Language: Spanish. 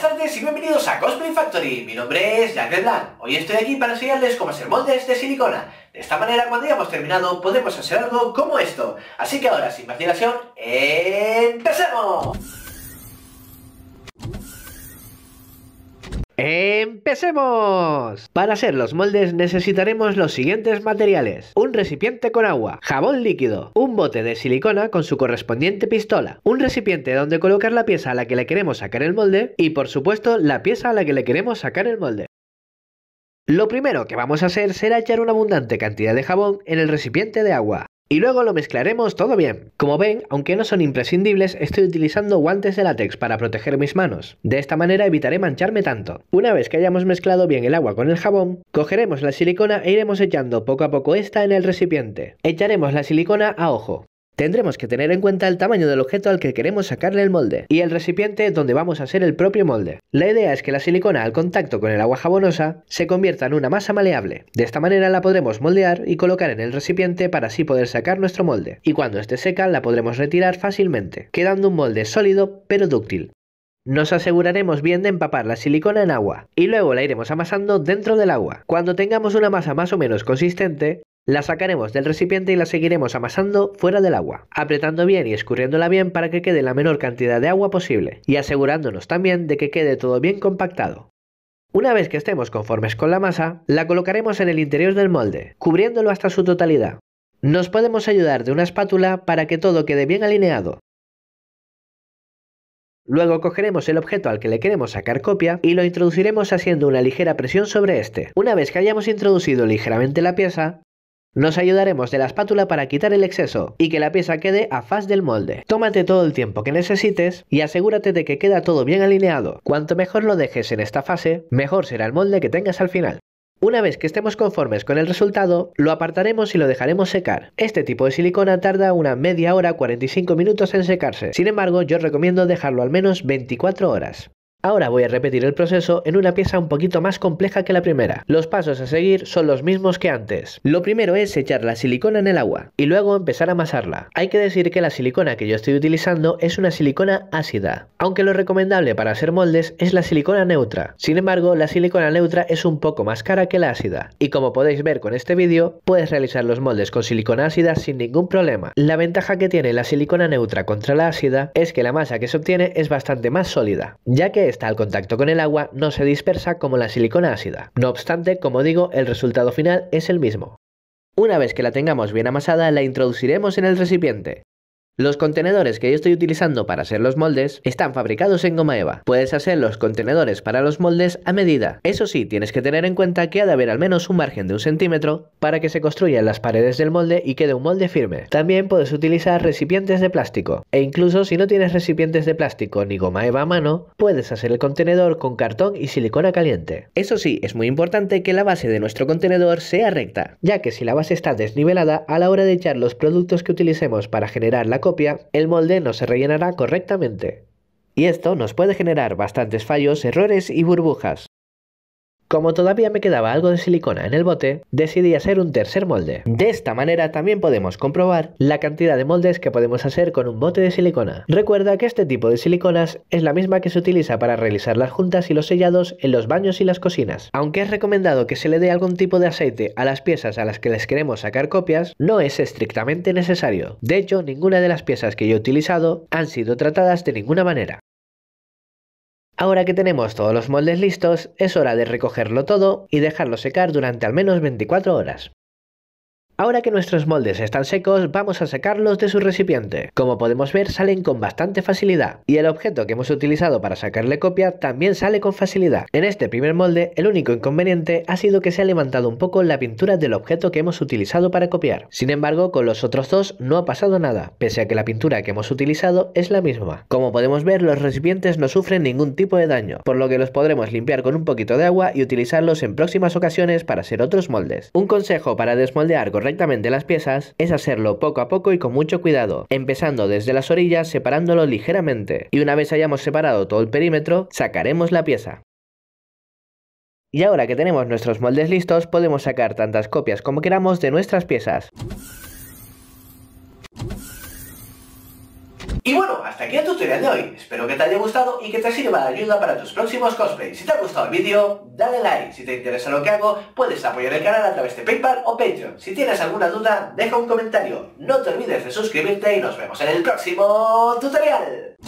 Buenas tardes y bienvenidos a Cosplay Factory, mi nombre es Jack Redland Hoy estoy aquí para enseñarles cómo hacer moldes de silicona. De esta manera, cuando hayamos terminado, podemos hacer algo como esto. Así que ahora, sin más dilación, ¡empecemos! ¡Empecemos! Para hacer los moldes necesitaremos los siguientes materiales. Un recipiente con agua, jabón líquido, un bote de silicona con su correspondiente pistola, un recipiente donde colocar la pieza a la que le queremos sacar el molde y por supuesto la pieza a la que le queremos sacar el molde. Lo primero que vamos a hacer será echar una abundante cantidad de jabón en el recipiente de agua y luego lo mezclaremos todo bien. Como ven, aunque no son imprescindibles, estoy utilizando guantes de látex para proteger mis manos. De esta manera evitaré mancharme tanto. Una vez que hayamos mezclado bien el agua con el jabón, cogeremos la silicona e iremos echando poco a poco esta en el recipiente. Echaremos la silicona a ojo. Tendremos que tener en cuenta el tamaño del objeto al que queremos sacarle el molde y el recipiente donde vamos a hacer el propio molde. La idea es que la silicona al contacto con el agua jabonosa se convierta en una masa maleable. De esta manera la podremos moldear y colocar en el recipiente para así poder sacar nuestro molde. Y cuando esté seca la podremos retirar fácilmente, quedando un molde sólido pero dúctil. Nos aseguraremos bien de empapar la silicona en agua y luego la iremos amasando dentro del agua. Cuando tengamos una masa más o menos consistente, la sacaremos del recipiente y la seguiremos amasando fuera del agua, apretando bien y escurriéndola bien para que quede la menor cantidad de agua posible, y asegurándonos también de que quede todo bien compactado. Una vez que estemos conformes con la masa, la colocaremos en el interior del molde, cubriéndolo hasta su totalidad. Nos podemos ayudar de una espátula para que todo quede bien alineado. Luego cogeremos el objeto al que le queremos sacar copia y lo introduciremos haciendo una ligera presión sobre este. Una vez que hayamos introducido ligeramente la pieza, nos ayudaremos de la espátula para quitar el exceso y que la pieza quede a faz del molde. Tómate todo el tiempo que necesites y asegúrate de que queda todo bien alineado. Cuanto mejor lo dejes en esta fase, mejor será el molde que tengas al final. Una vez que estemos conformes con el resultado, lo apartaremos y lo dejaremos secar. Este tipo de silicona tarda una media hora 45 minutos en secarse, sin embargo yo recomiendo dejarlo al menos 24 horas. Ahora voy a repetir el proceso en una pieza un poquito más compleja que la primera. Los pasos a seguir son los mismos que antes. Lo primero es echar la silicona en el agua y luego empezar a amasarla. Hay que decir que la silicona que yo estoy utilizando es una silicona ácida, aunque lo recomendable para hacer moldes es la silicona neutra. Sin embargo, la silicona neutra es un poco más cara que la ácida y como podéis ver con este vídeo, puedes realizar los moldes con silicona ácida sin ningún problema. La ventaja que tiene la silicona neutra contra la ácida es que la masa que se obtiene es bastante más sólida, ya que está al contacto con el agua no se dispersa como la silicona ácida. No obstante, como digo, el resultado final es el mismo. Una vez que la tengamos bien amasada, la introduciremos en el recipiente. Los contenedores que yo estoy utilizando para hacer los moldes están fabricados en goma eva. Puedes hacer los contenedores para los moldes a medida. Eso sí, tienes que tener en cuenta que ha de haber al menos un margen de un centímetro para que se construyan las paredes del molde y quede un molde firme. También puedes utilizar recipientes de plástico. E incluso si no tienes recipientes de plástico ni goma eva a mano, puedes hacer el contenedor con cartón y silicona caliente. Eso sí, es muy importante que la base de nuestro contenedor sea recta, ya que si la base está desnivelada, a la hora de echar los productos que utilicemos para generar la el molde no se rellenará correctamente. Y esto nos puede generar bastantes fallos, errores y burbujas. Como todavía me quedaba algo de silicona en el bote, decidí hacer un tercer molde. De esta manera también podemos comprobar la cantidad de moldes que podemos hacer con un bote de silicona. Recuerda que este tipo de siliconas es la misma que se utiliza para realizar las juntas y los sellados en los baños y las cocinas. Aunque es recomendado que se le dé algún tipo de aceite a las piezas a las que les queremos sacar copias, no es estrictamente necesario. De hecho, ninguna de las piezas que yo he utilizado han sido tratadas de ninguna manera. Ahora que tenemos todos los moldes listos, es hora de recogerlo todo y dejarlo secar durante al menos 24 horas. Ahora que nuestros moldes están secos, vamos a sacarlos de su recipiente. Como podemos ver, salen con bastante facilidad. Y el objeto que hemos utilizado para sacarle copia también sale con facilidad. En este primer molde, el único inconveniente ha sido que se ha levantado un poco la pintura del objeto que hemos utilizado para copiar. Sin embargo, con los otros dos no ha pasado nada, pese a que la pintura que hemos utilizado es la misma. Como podemos ver, los recipientes no sufren ningún tipo de daño, por lo que los podremos limpiar con un poquito de agua y utilizarlos en próximas ocasiones para hacer otros moldes. Un consejo para desmoldear las piezas es hacerlo poco a poco y con mucho cuidado, empezando desde las orillas separándolo ligeramente. Y una vez hayamos separado todo el perímetro, sacaremos la pieza. Y ahora que tenemos nuestros moldes listos, podemos sacar tantas copias como queramos de nuestras piezas. Y bueno, hasta aquí el tutorial de hoy. Espero que te haya gustado y que te sirva de ayuda para tus próximos cosplays. Si te ha gustado el vídeo, dale like. Si te interesa lo que hago, puedes apoyar el canal a través de Paypal o Patreon. Si tienes alguna duda, deja un comentario. No te olvides de suscribirte y nos vemos en el próximo tutorial.